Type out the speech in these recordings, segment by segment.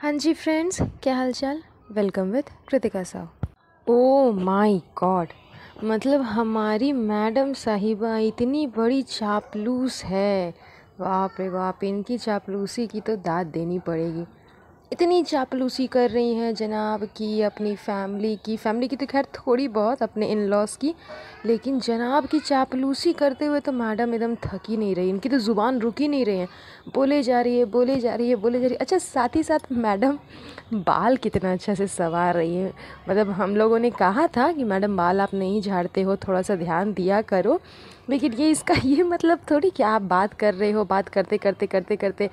हाँ जी फ्रेंड्स क्या हालचाल welcome with Kritika Sahu oh my god मतलब हमारी मैडम साहिबा इतनी बड़ी चापलूस है बाप रे बाप इनकी चापलूसी की तो दाद देनी पड़ेगी इतनी चापलूसी कर रही हैं जनाब की अपनी फैमिली की फैमिली की तो खैर थोड़ी बहुत अपने इन लॉस की लेकिन जनाब की चापलूसी करते हुए तो मैडम एकदम थक ही नहीं रही इनकी तो ज़ुबान रुक ही नहीं रही है बोले जा रही है बोले जा रही है बोले जा रही है अच्छा साथ ही साथ मैडम बाल कितना अच्छा से संवार रही है मतलब हम लोगों ने कहा था कि मैडम बाल आप नहीं झाड़ते हो थोड़ा सा ध्यान दिया करो लेकिन ये इसका ये मतलब थोड़ी कि आप बात कर रहे हो बात करते करते करते करते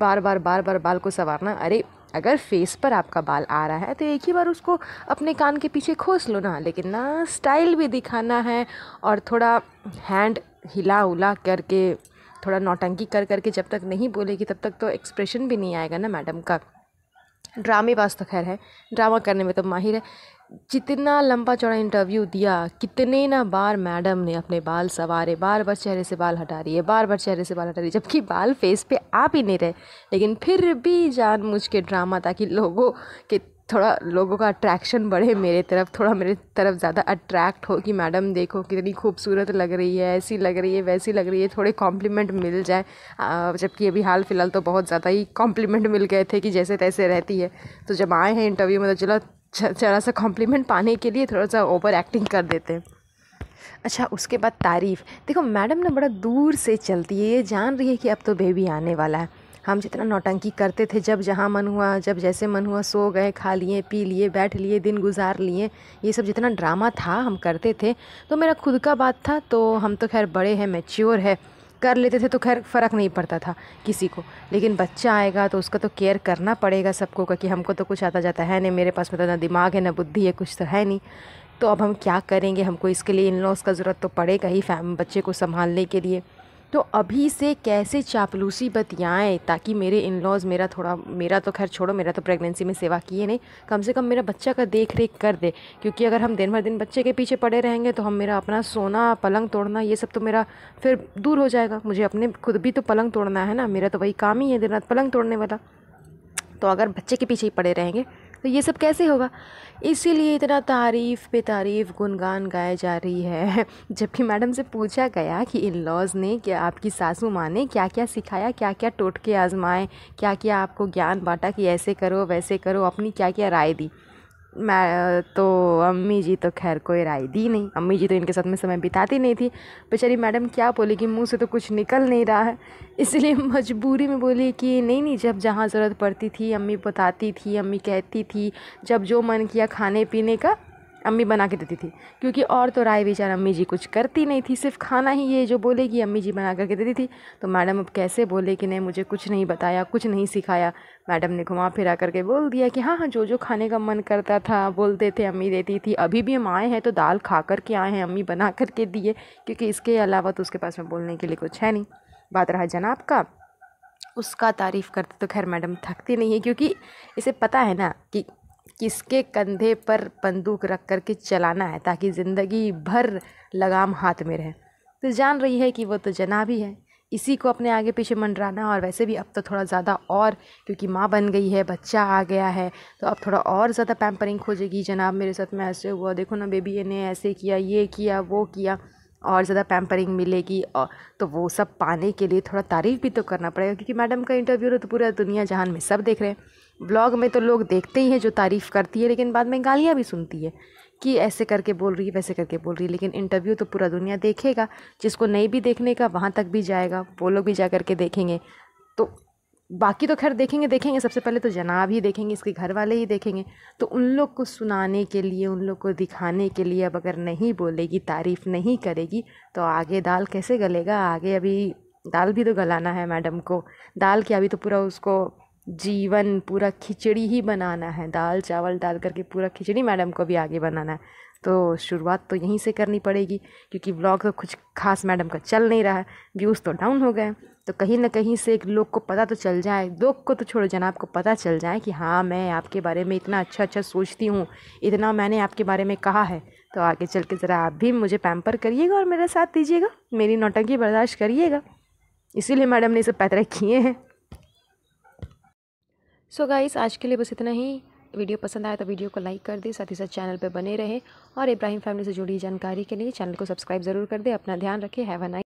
बार बार बार बार बाल को संवारना अरे अगर फेस पर आपका बाल आ रहा है तो एक ही बार उसको अपने कान के पीछे खोस लो ना लेकिन ना स्टाइल भी दिखाना है और थोड़ा हैंड हिला उला करके थोड़ा नौटंकी कर करके जब तक नहीं बोलेगी तब तक तो एक्सप्रेशन भी नहीं आएगा ना मैडम का ड्रामेबाज तो खैर है ड्रामा करने में तो माहिर है जितना लंबा चौड़ा इंटरव्यू दिया कितने ना बार मैडम ने अपने बाल सवारे बार बार चेहरे से बाल हटा रही है बार बार चेहरे से बाल हटा रही है जबकि बाल फेस पे आ भी नहीं रहे लेकिन फिर भी जान के ड्रामा ताकि लोगों के थोड़ा लोगों का अट्रैक्शन बढ़े मेरे तरफ थोड़ा मेरे तरफ ज़्यादा अट्रैक्ट हो कि मैडम देखो कितनी खूबसूरत लग रही है ऐसी लग रही है वैसी लग रही है थोड़े कॉम्प्लीमेंट मिल जाए जबकि अभी हाल फिलहाल तो बहुत ज़्यादा ही कॉम्प्लीमेंट मिल गए थे कि जैसे तैसे रहती है तो जब आए हैं इंटरव्यू में तो चलो जरा सा कॉम्प्लीमेंट पाने के लिए थोड़ा सा ओवर एक्टिंग कर देते हैं अच्छा उसके बाद तारीफ़ देखो मैडम ना बड़ा दूर से चलती है ये जान रही है कि अब तो बेबी आने वाला है हम जितना नौटंकी करते थे जब जहाँ मन हुआ जब जैसे मन हुआ सो गए खा लिए पी लिए बैठ लिए दिन गुजार लिए ये सब जितना ड्रामा था हम करते थे तो मेरा खुद का बात था तो हम तो खैर बड़े हैं मेच्योर है कर लेते थे तो खैर फ़र्क नहीं पड़ता था किसी को लेकिन बच्चा आएगा तो उसका तो केयर करना पड़ेगा सबको क्योंकि हमको तो कुछ आता जाता है नहीं मेरे पास मतलब ना दिमाग है ना बुद्धि है कुछ तो है नहीं तो अब हम क्या करेंगे हमको इसके लिए इन लॉस का ज़रूरत तो पड़ेगा ही फैम बच्चे को संभालने के लिए तो अभी से कैसे चापलूसी बतियाएँ ताकि मेरे इन लॉज़ मेरा थोड़ा मेरा तो खैर छोड़ो मेरा तो प्रेगनेंसी में सेवा किए नहीं कम से कम मेरा बच्चा का देख रेख कर दे क्योंकि अगर हम दिन भर दिन बच्चे के पीछे पड़े रहेंगे तो हम मेरा अपना सोना पलंग तोड़ना ये सब तो मेरा फिर दूर हो जाएगा मुझे अपने खुद भी तो पलंग तोड़ना है ना मेरा तो वही काम ही है दिन रात पलंग तोड़ने वाला तो अगर बच्चे के पीछे ही पड़े रहेंगे तो ये सब कैसे होगा इसीलिए इतना तारीफ़ पे तारीफ़ गुनगान गाए जा रही है जबकि मैडम से पूछा गया कि इन लॉज़ ने क्या आपकी सासू माँ ने क्या क्या सिखाया क्या क्या टोटके आजमाए क्या क्या आपको ज्ञान बांटा कि ऐसे करो वैसे करो अपनी क्या क्या राय दी मैं तो अम्मी जी तो खैर कोई राय दी नहीं अम्मी जी तो इनके साथ में समय बिताती नहीं थी बेचारी मैडम क्या बोली कि मुंह से तो कुछ निकल नहीं रहा है इसलिए मजबूरी में बोली कि नहीं नहीं जब जहाँ ज़रूरत पड़ती थी अम्मी बताती थी अम्मी कहती थी जब जो मन किया खाने पीने का अम्मी बना के देती थी क्योंकि और तो राय विचार अम्मी जी कुछ करती नहीं थी सिर्फ खाना ही ये जो बोलेगी अम्मी जी बना करके देती थी तो मैडम अब कैसे बोले कि नहीं मुझे कुछ नहीं बताया कुछ नहीं सिखाया मैडम ने घुमा फिरा करके बोल दिया कि हाँ हाँ जो जो खाने का मन करता था बोलते थे अम्मी देती थी अभी भी हम आए हैं तो दाल खा कर के आए हैं अम्मी बना कर के दिए क्योंकि इसके अलावा तो उसके पास में बोलने के लिए कुछ है नहीं बात रहा जनाब का उसका तारीफ़ करते तो खैर मैडम थकती नहीं है क्योंकि इसे पता है ना कि किसके कंधे पर बंदूक रख कर के चलाना है ताकि ज़िंदगी भर लगाम हाथ में रहे तो जान रही है कि वो तो जनाब ही है इसी को अपने आगे पीछे मंडराना और वैसे भी अब तो थोड़ा ज़्यादा और क्योंकि माँ बन गई है बच्चा आ गया है तो अब थोड़ा और ज़्यादा पैम्परिंग खोजेगी जनाब मेरे साथ में ऐसे हुआ देखो ना बेबी ने ऐसे किया ये किया वो किया और ज़्यादा पैम्परिंग मिलेगी और तो वो सब पाने के लिए थोड़ा तारीफ़ भी तो करना पड़ेगा क्योंकि मैडम का इंटरव्यू तो पूरा दुनिया जहान में सब देख रहे हैं ब्लॉग में तो लोग देखते ही हैं जो तारीफ़ करती है लेकिन बाद में गालियाँ भी सुनती है कि ऐसे करके बोल रही है वैसे करके बोल रही है लेकिन इंटरव्यू तो पूरा दुनिया देखेगा जिसको नहीं भी देखने का वहाँ तक भी जाएगा वो लोग भी जा कर के देखेंगे तो बाकी तो खैर देखेंगे देखेंगे सबसे पहले तो जनाब ही देखेंगे इसके घर वाले ही देखेंगे तो उन लोग को सुनाने के लिए उन लोग को दिखाने के लिए अब अगर नहीं बोलेगी तारीफ़ नहीं करेगी तो आगे दाल कैसे गलेगा आगे अभी दाल भी तो गलाना है मैडम को दाल के अभी तो पूरा उसको जीवन पूरा खिचड़ी ही बनाना है दाल चावल डाल करके पूरा खिचड़ी मैडम को भी आगे बनाना है तो शुरुआत तो यहीं से करनी पड़ेगी क्योंकि ब्लॉग तो कुछ खास मैडम का चल नहीं रहा है व्यूज़ तो डाउन हो गए तो कहीं ना कहीं से एक लोग को पता तो चल जाए लोग को तो छोड़ो जाना आपको पता चल जाए कि हाँ मैं आपके बारे में इतना अच्छा अच्छा सोचती हूँ इतना मैंने आपके बारे में कहा है तो आगे चल के ज़रा आप भी मुझे पैम्पर करिएगा और मेरा साथ दीजिएगा मेरी नौटंकी बर्दाश्त करिएगा इसीलिए मैडम ने सब पैतरे किए हैं सो so गाइस आज के लिए बस इतना ही वीडियो पसंद आया तो वीडियो को लाइक कर दे साथ ही साथ चैनल पर बने रहे और इब्राहिम फैमिली से जुड़ी जानकारी के लिए चैनल को सब्सक्राइब ज़रूर कर दे अपना ध्यान रखें हैव अ नाइस